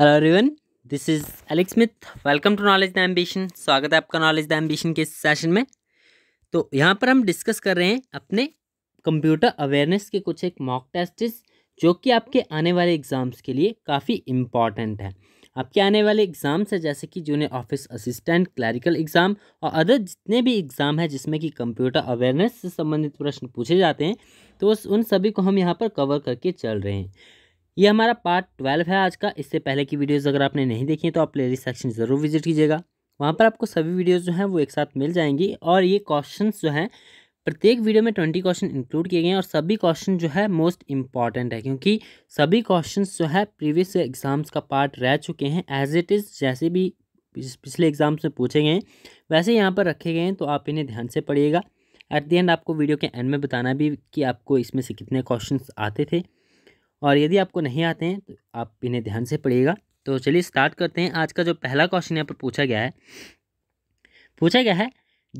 Hello everyone this is Alex Smith welcome to knowledge the ambition स्वागत है आपका knowledge the ambition के session में तो यहाँ पर हम डिस्कस कर रहे हैं अपने कंप्यूटर अवेयरनेस के कुछ एक मॉक टेस्टिस जो कि आपके आने वाले एग्ज़ाम्स के लिए काफ़ी इम्पॉर्टेंट है आपके आने वाले एग्ज़ाम्स हैं जैसे कि junior office assistant clerical exam और अदर जितने भी एग्ज़ाम हैं जिसमें कि कंप्यूटर अवेयरनेस से संबंधित प्रश्न पूछे जाते हैं तो उन सभी को हम यहाँ पर कवर करके चल रहे हैं ये हमारा पार्ट ट्वेल्व है आज का इससे पहले की वीडियोज़ अगर आपने नहीं देखी तो आप प्लेलिस्ट सेक्शन ज़रूर विजिट कीजिएगा वहाँ पर आपको सभी वीडियोज़ जो हैं वो एक साथ मिल जाएंगी और ये क्वेश्चन जो हैं प्रत्येक वीडियो में ट्वेंटी क्वेश्चन इंक्लूड किए गए हैं और सभी क्वेश्चन जो है मोस्ट इंपॉर्टेंट है क्योंकि सभी क्वेश्चन जो है प्रीवियस एग्जाम्स का पार्ट रह चुके हैं एज इट इज़ जैसे भी पिछले एग्जाम्स में पूछे गए हैं वैसे यहाँ पर रखे गए हैं तो आप इन्हें ध्यान से पढ़िएगा एट दी एंड आपको वीडियो के एंड में बताना भी कि आपको इसमें से कितने क्वेश्चन आते थे और यदि आपको नहीं आते हैं तो आप इन्हें ध्यान से पढ़िएगा तो चलिए स्टार्ट करते हैं आज का जो पहला क्वेश्चन यहाँ पर पूछा गया है पूछा गया है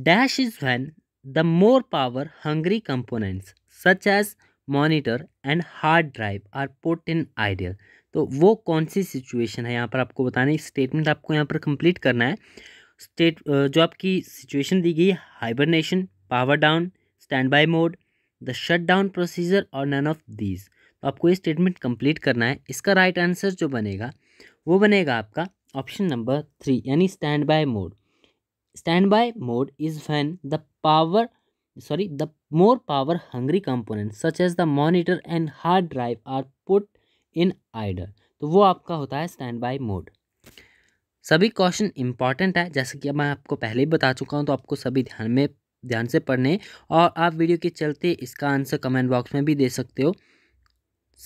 dash is when the more power hungry components such as monitor and hard drive are put in ideal तो वो कौन सी सिचुएशन है यहाँ पर आपको बताने स्टेटमेंट आपको यहाँ पर कंप्लीट करना है स्टेट जो आपकी सिचुएशन दी गई है hibernation power down standby mode the shut down procedure और नन ऑफ दीज तो आपको ये स्टेटमेंट कंप्लीट करना है इसका राइट आंसर जो बनेगा वो बनेगा आपका ऑप्शन नंबर थ्री यानी standby mode standby mode is when the power sorry the more power hungry component such as the monitor and hard drive are put in idle तो वो आपका होता है स्टैंड बाय मोड सभी question important है जैसे कि मैं आपको पहले ही बता चुका हूँ तो आपको सभी ध्यान में ध्यान से पढ़ने और आप वीडियो के चलते इसका आंसर कमेंट बॉक्स में भी दे सकते हो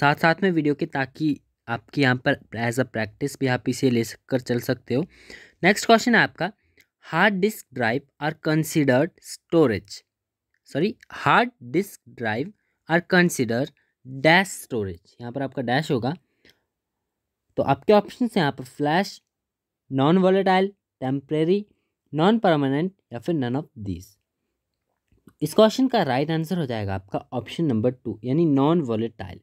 साथ साथ में वीडियो के ताकि आपकी यहाँ पर एज अ प्रैक्टिस भी आप इसे ले कर चल सकते हो नेक्स्ट क्वेश्चन है आपका hard disk drive are considered storage sorry hard disk drive are consider dash storage यहाँ पर आपका डैश होगा तो आपके ऑप्शन हैं यहाँ पर flash non volatile temporary non permanent या फिर नन ऑफ दीज इस क्वेश्चन का राइट right आंसर हो जाएगा आपका ऑप्शन नंबर टू यानी non volatile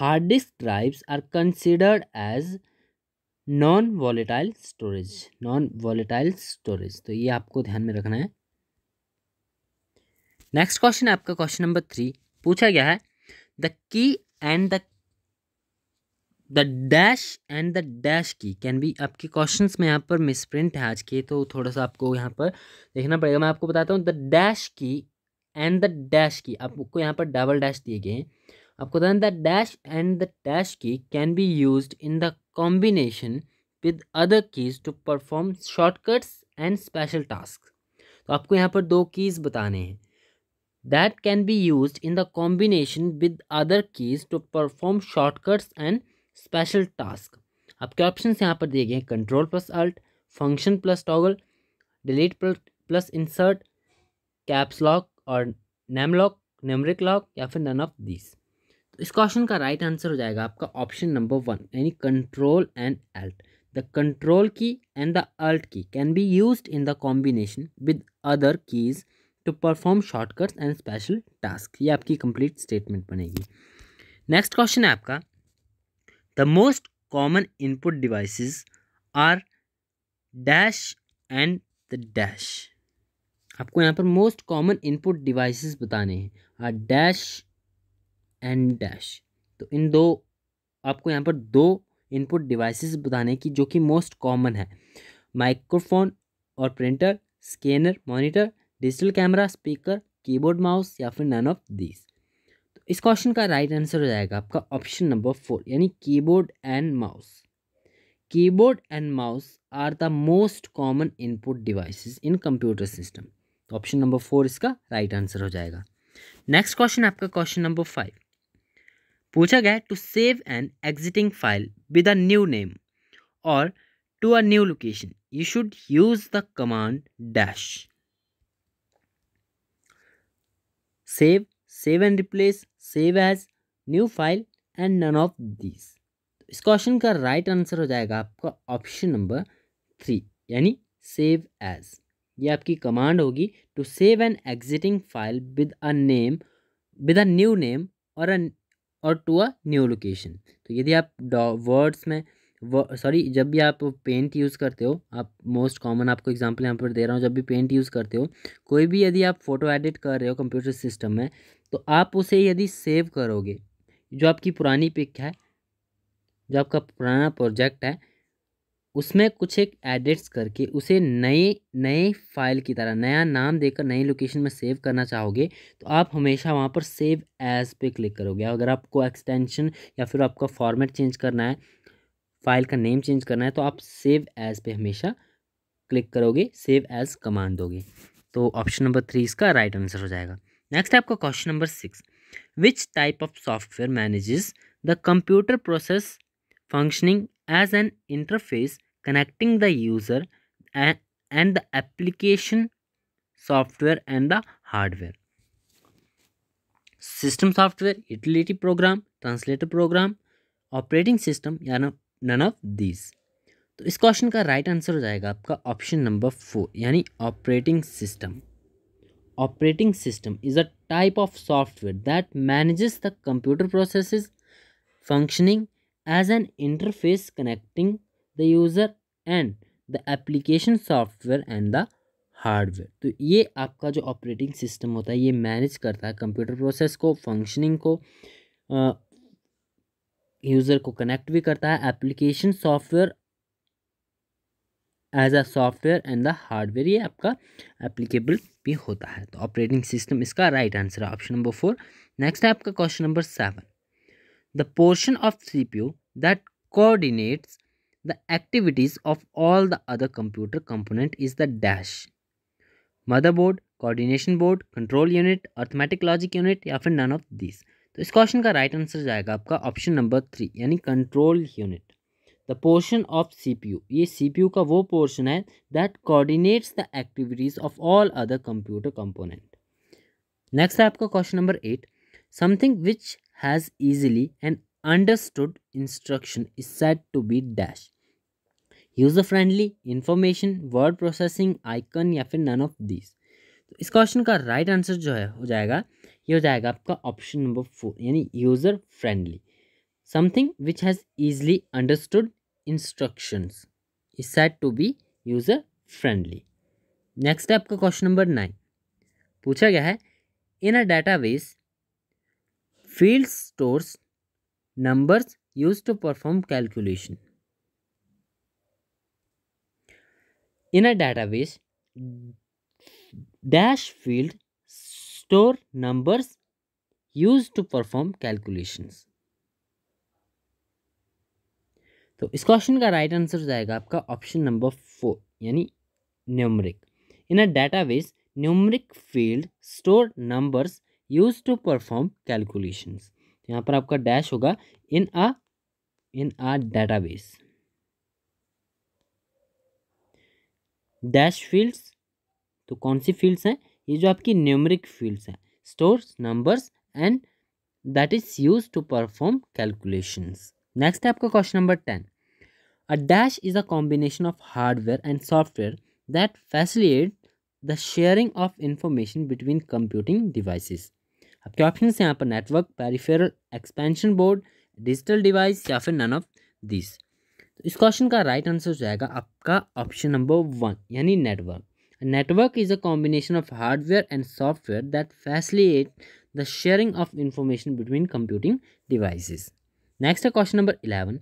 hard disk drives are considered as non volatile storage non volatile storage तो ये आपको ध्यान में रखना है नेक्स्ट क्वेश्चन आपका क्वेश्चन नंबर थ्री पूछा गया है the key and the the dash and the dash key can B आपके क्वेश्चंस में यहाँ पर मिसप्रिंट है आज के तो थोड़ा सा आपको यहाँ पर देखना पड़ेगा मैं आपको बताता हूँ the dash key and the dash key आपको यहाँ पर डबल डैश दिए गए हैं आपको दें the dash and the dash key can be use in the combination with other keys to perform shortcuts and special task तो आपको यहाँ पर दो कीज़ बताने हैं that can be use in the combination with other keys to perform shortcuts and special task आपके option यहाँ पर दिए गए हैं control plus alt function plus toggle delete plus insert caps lock और नेम लॉक नेमरिक लॉक या फिर none of this इस क्वेश्चन का राइट आंसर हो जाएगा आपका ऑप्शन नंबर वन यानी control and alt the control key and the alt key can be use in the combination with other keys to perform shortcuts and special task ये आपकी complete statement बनेगी next question है आपका the most common input devices are dash and the dash आपको यहाँ पर most common input devices बताने हैं आर डैश एंड डैश तो इन दो आपको यहाँ पर दो इनपुट डिवाइसेस बताने की जो कि मोस्ट कॉमन है माइक्रोफोन और printer scanner monitor digital camera speaker keyboard mouse या फिर नन ऑफ दीज तो इस क्वेश्चन का राइट right आंसर हो जाएगा आपका ऑप्शन नंबर फोर यानी keyboard and mouse keyboard and mouse are the most common input devices in computer system तो ऑप्शन नंबर फोर इसका राइट right आंसर हो जाएगा नेक्स्ट क्वेश्चन आपका क्वेश्चन नंबर फाइव पूछा गया to save an existing file with a new name और to a new location you should use the command dash save save and replace save as new file and none of this इस question का right right answer हो जाएगा आपका option number three यानी save as ये आपकी command होगी to save an existing file with a name with a new name और और टू अ न्यू लोकेशन तो यदि आप वर्ड्स में सॉरी जब भी आप पेंट यूज़ करते हो आप मोस्ट कॉमन आपको एग्जांपल यहाँ पर दे रहा हूँ जब भी पेंट यूज़ करते हो कोई भी यदि आप फ़ोटो एडिट कर रहे हो कंप्यूटर सिस्टम में तो आप उसे यदि सेव करोगे जो आपकी पुरानी पिक है जो आपका पुराना प्रोजेक्ट है उसमें कुछ एक एडिट्स करके उसे नए नए फाइल की तरह नया नाम देकर नई लोकेशन में सेव करना चाहोगे तो आप हमेशा वहाँ पर सेव एज पे क्लिक करोगे अगर आपको एक्सटेंशन या फिर आपका फॉर्मेट चेंज करना है फाइल का नेम चेंज करना है तो आप सेव एज पे हमेशा क्लिक करोगे सेव एज कमांड दोगे तो ऑप्शन नंबर थ्री इसका राइट right आंसर हो जाएगा नेक्स्ट है आपका question number six which type of software manages the computer process functioning as an interface connecting the user and, and the application software and the hardware system software utility program translator program operating system या none of these तो इस question का right right answer हो जाएगा आपका option number four यानी operating system operating system is a type of software that manages the computer processes functioning as an interface connecting the user and the application software and the hardware तो ये आपका जो operating system होता है ये manage करता है computer process को फंक्शनिंग को यूज़र को कनेक्ट भी करता है application software as a software and the hardware ये आपका एप्लीकेबल भी होता है तो ऑपरेटिंग सिस्टम इसका राइट आंसर है ऑप्शन नंबर फोर नेक्स्ट है आपका question number seven the portion of C P U that coordinates activities of all the other computer computer is the dash motherboard coordination board control unit arithmetic logic unit या फिर none of these तो इस question का right answer जाएगा आपका option number three यानी control unit the portion of C P U ये C P U का वो पोर्शन है that coordinates the activities of all other computer component next है आपका question number eight something which has easily and understood instruction is set to be dash user friendly information word processing icon या फिर none of this तो इस question का right right answer जो है हो जाएगा ये हो जाएगा आपका ऑप्शन नंबर फोर यानी user friendly something which has easily understood instructions is set to be user friendly next है आपका क्वेश्चन नंबर नाइन पूछा गया है in a database field stores numbers use to perform calculation In a database, dash field store numbers used to perform calculations. तो इस question का right answer हो जाएगा आपका ऑप्शन नंबर फोर यानी numeric in a database numeric field store numbers use to perform calculations यहाँ पर आपका डैश होगा in a in a database dash fields तो कौन सी फील्ड्स हैं ये जो आपकी न्यूमरिक फील्ड्स हैं stores numbers and that is use to perform calculations next है आपका question number ten a dash is a combination of hardware and software that facilitate the sharing of information between computing devices आपके option हैं यहाँ पर network peripheral expansion board digital device या फिर none of this तो इस question का right answer हो जाएगा आपका ऑप्शन नंबर वन यानी network network is a combination of hardware and software that facilitate the sharing of information between computing devices next है question number eleven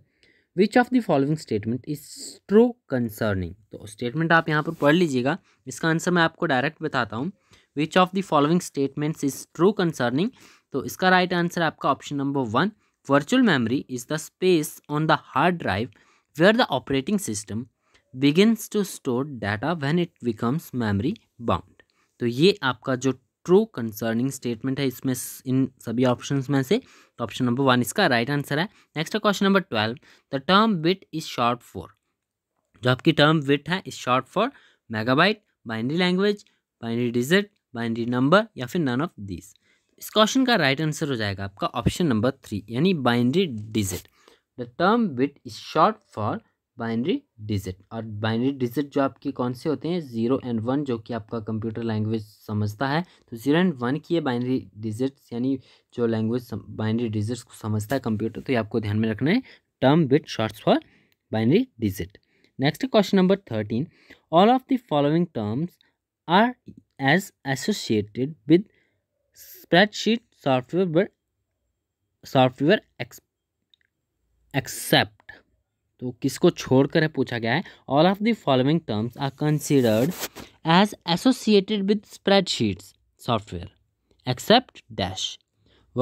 which of the following statement is true concerning तो statement आप यहाँ पर पढ़ लीजिएगा इसका answer मैं आपको डायरेक्ट बताता हूँ which of the following statements is true concerning तो इसका राइट right आंसर आपका option number one virtual memory is the space on the hard drive where the operating system begins to store data when it becomes memory bound तो ये आपका जो true concerning statement है इसमें इन सभी option में से ऑप्शन नंबर वन इसका राइट right आंसर है नेक्स्ट है question number twelve the term bit is short for जो आपकी टर्म विट है is short for megabyte binary language binary digit binary number या फिर नन ऑफ दिस इस question का राइट right आंसर हो जाएगा आपका ऑप्शन नंबर थ्री यानी binary digit the term bit is short for binary digit और बाइनरी डिजिट जो आपके कौन से होते हैं ज़ीरो एंड वन जो कि आपका कंप्यूटर लैंग्वेज समझता है तो ज़ीरो एंड वन की ये बाइनरी डिजिट्स यानी जो लैंग्वेज बाइनरी डिजिट्स को समझता है कंप्यूटर तो ये आपको ध्यान में रखना है term bit shorts for binary digit next question number thirteen all of the following terms are as associated with spreadsheet software software ex except तो किसको छोड़कर है पूछा गया है all of the following terms are considered as associated with spreadsheets software except dash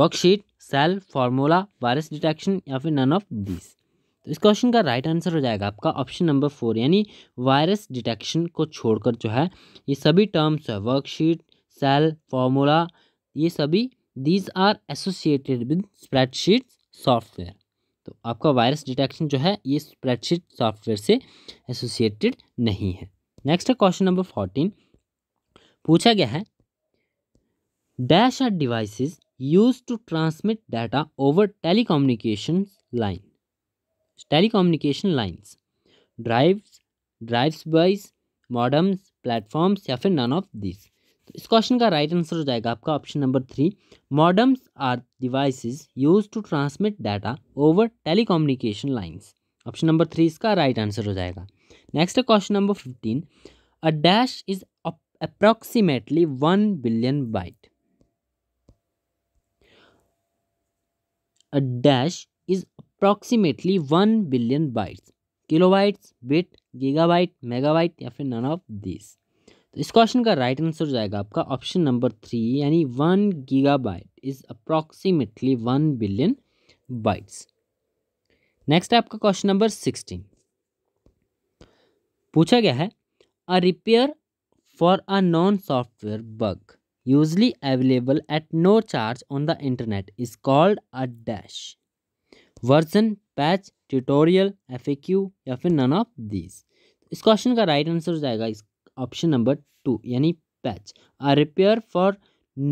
worksheet cell formula virus detection या फिर none of this तो इस क्वेश्चन का राइट right आंसर हो जाएगा आपका ऑप्शन नंबर फोर यानी वायरस डिटेक्शन को छोड़कर जो है ये सभी टर्म्स है वर्कशीट सेल फार्मूला ये सभी these are associated with spreadsheet software तो आपका वायरस डिटेक्शन जो है ये स्प्रेडशीट सॉफ्टवेयर से एसोसिएटेड नहीं है नेक्स्ट है क्वेश्चन नंबर फोर्टीन पूछा गया है dash are devices use to transmit data over telecommunication line telecommunication lines drives drives bytes modems platforms या फिर नन ऑफ दिस इस क्वेश्चन का राइट आंसर हो जाएगा आपका option number three modems are devices use to transmit data over telecommunication lines option number three इसका right answer हो जाएगा नेक्स्ट है question number fifteen a dash is approximately one billion byte a dash is approximately one billion bytes kilobytes bit gigabyte megabyte या फिर none of this तो इस question का right answer हो जाएगा आपका ऑप्शन नंबर थ्री यानी one gigabyte is approximately one billion bytes next है आपका क्वेश्चन नंबर सिक्सटीन पूछा गया है a repair for a non software bug usually available at no charge on the internet is called a dash version patch tutorial F या फिर none of these इस question का right answer हो जाएगा इस ऑप्शन नंबर टू यानी patch a repair for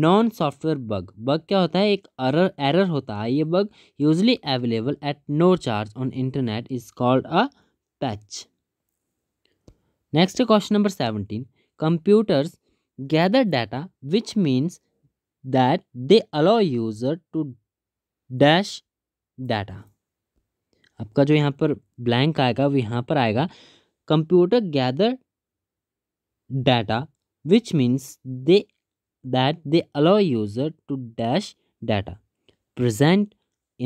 non software bug bug क्या होता है एक अरर एरर होता है ये bug usually available at no charge on internet is called a patch next question number seventeen computers gather data which means that they allow user to dash data आपका जो यहाँ पर ब्लैंक आएगा वो यहाँ पर आएगा computer gather data which means they that they allow user to dash data present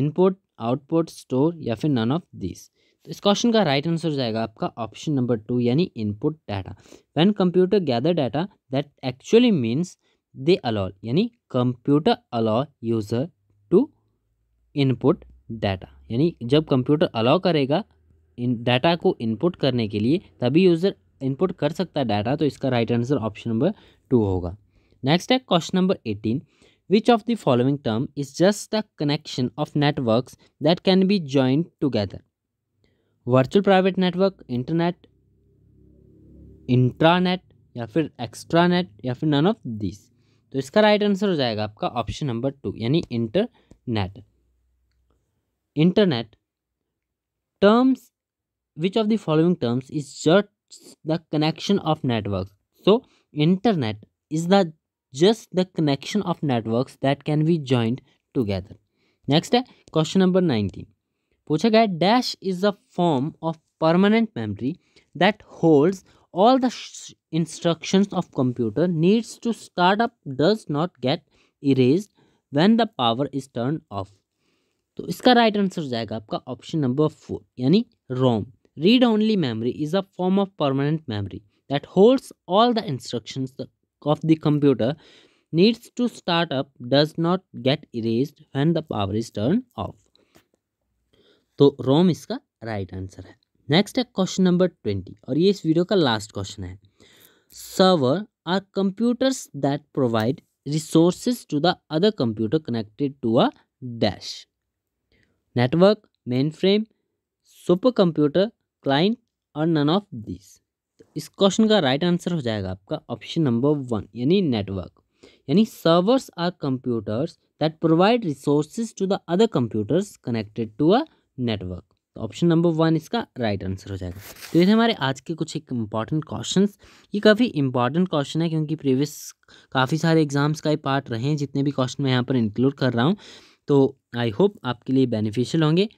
input output store या फिर नन ऑफ दिस तो इस क्वेश्चन का राइट आंसर हो जाएगा आपका ऑप्शन नंबर टू यानी input data when computer gather data that actually means they allow यानी computer allow user to input data यानी जब कंप्यूटर अलाउ करेगा इन डाटा को इनपुट करने के लिए तभी यूज़र इनपुट कर सकता है डाटा तो इसका right answer option number two होगा नेक्स्ट है question number eighteen which of the following term is just the connection of network that can be join together virtual private network internet intranet या फिर extranet या फिर none of this तो इसका right answer हो जाएगा आपका ऑप्शन नंबर टू यानी internet internet terms which of the following terms is just the connection of networks so internet is the just the connection of networks that can be joined together next eh, question number 19 पूछा गया dash is a form of permanent memory that holds all the instructions of computer needs to start up does not get erased when the power is turned off तो इसका right right answer हो जाएगा आपका option number four यानी ROM read only memory is a form of permanent memory that holds all the instructions of the computer needs to start up does not get erased when the power is turned off so rom is the right answer next question number 20 or yes video ka last question hai. server are computers that provide resources to the other computer connected to a dash network mainframe supercomputer client और none of this इस question का right answer हो जाएगा आपका option number one यानी network यानी servers are computers that provide resources to the other computers connected to a network तो option number one इसका राइट right आंसर हो जाएगा तो ये थे हमारे आज के कुछ एक इंपॉर्टेंट क्वेश्चन ये काफ़ी इंपॉर्टेंट क्वेश्चन है क्योंकि प्रीवियस काफ़ी सारे एग्जाम्स का ही पार्ट रहे हैं जितने भी क्वेश्चन मैं यहाँ पर इंक्लूड कर रहा हूँ तो आई होप आपके लिए बेनिफिशियल होंगे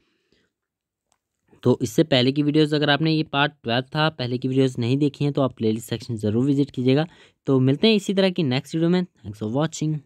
तो इससे पहले की वीडियोस अगर आपने ये पार्ट ट्वेल्व था पहले की वीडियोस नहीं देखी हैं तो आप प्लेलिस्ट सेक्शन ज़रूर विजिट कीजिएगा तो मिलते हैं इसी तरह की नेक्स्ट वीडियो में थैंक्स फॉर वॉचिंग